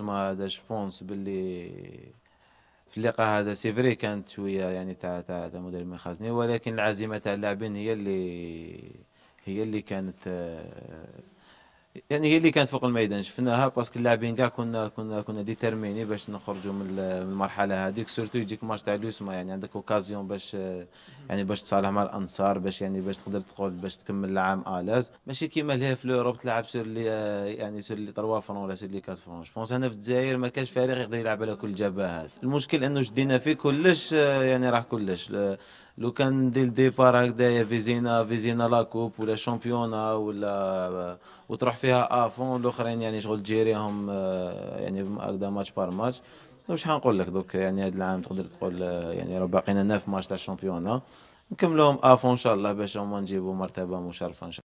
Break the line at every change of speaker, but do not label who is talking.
ما هذا جوبونس باللي في اللقاء هذا سي فري كانت شويه يعني تاع تاع تاع مدرب مخازني ولكن العزيمه تاع اللاعبين هي اللي هي اللي كانت آه، يعني هي اللي كانت فوق الميدان شفناها باسكو اللاعبين كاع كنا كنا كنا ديترميني باش نخرجوا من المرحله هذيك سورتو يجيك ماتش تاع لوسما يعني عندك اوكازيون باش يعني باش تصالح مع الانصار باش يعني باش تقدر تقول باش تكمل العام الاز ماشي كيما لها في الاوروب تلعب سير اللي يعني سير لي تروا فرون ولا سير لي كات فرون جوبونس هنا في الجزائر ما كانش فريق يقدر يلعب على كل الجبهات المشكل انه جدينا فيه كلش يعني راه كلش لو كان دي الديبار هكذايا فيزينا فيزينا لا كوب ولا شامبيونا ولا وتروح فيها افون الاخرين يعني شغل تجيريهم يعني هكذا ماتش بار ماتش واش حنقول لك دوك يعني هذا العام تقدر تقول يعني راه باقينا 9 ماتش تاع الشامبيونا نكملوهم افون ان شاء الله باش هما نجيبوا مرتبه مشرفه ان شاء الله